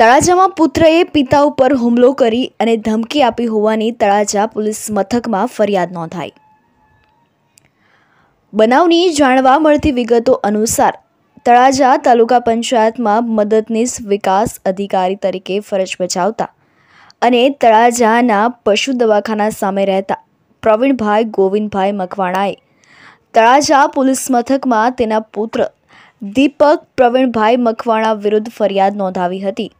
તળાજામાં પુત્રએ પિતા ઉપર હુમલો કરી અને ધમકી આપી હોવાની તળાજા પોલીસ મથકમાં ફરિયાદ નોંધાઈ બનાવની જાણવા મળતી વિગતો અનુસાર તળાજા તાલુકા પંચાયતમાં મદદનીશ વિકાસ અધિકારી તરીકે ફરજ બજાવતા અને તળાજાના પશુ દવાખાના સામે રહેતા પ્રવીણભાઈ ગોવિંદભાઈ મકવાણાએ તળાજા પોલીસ મથકમાં તેના પુત્ર દીપક પ્રવીણભાઈ મકવાણા વિરુદ્ધ ફરિયાદ નોંધાવી હતી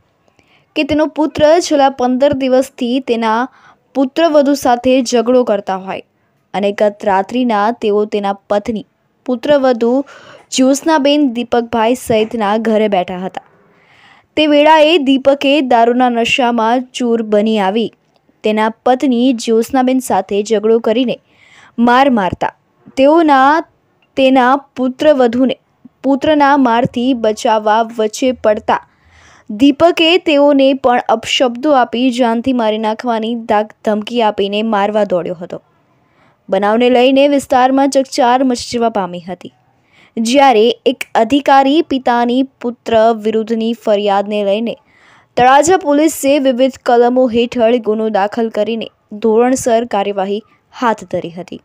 કે તેનો પુત્ર છેલ્લા પંદર દિવસથી તેના પુત્રવધુ સાથે ઝઘડો કરતા હોય અને ગત રાત્રિના તેઓ તેના પત્ની પુત્રવધુ જ્યોત્સનાબેન દીપકભાઈ સહિતના ઘરે બેઠા હતા તે વેળાએ દીપકે દારૂના નશામાં ચૂર બની આવી તેના પત્ની જ્યોત્સનાબેન સાથે ઝઘડો કરીને માર મારતા તેઓના તેના પુત્રવધૂને પુત્રના મારથી બચાવવા વચ્ચે પડતા દીપકે તેઓને પણ અપશબ્દો આપી જાનથી મારી નાખવાની દાગ ધમકી આપીને મારવા દોડ્યો હતો બનાવને લઈને વિસ્તારમાં ચકચાર મચવા પામી હતી જ્યારે એક અધિકારી પિતાની પુત્ર વિરુદ્ધની ફરિયાદને લઈને તળાજા પોલીસે વિવિધ કલમો હેઠળ ગુનો દાખલ કરીને ધોરણસર કાર્યવાહી હાથ ધરી હતી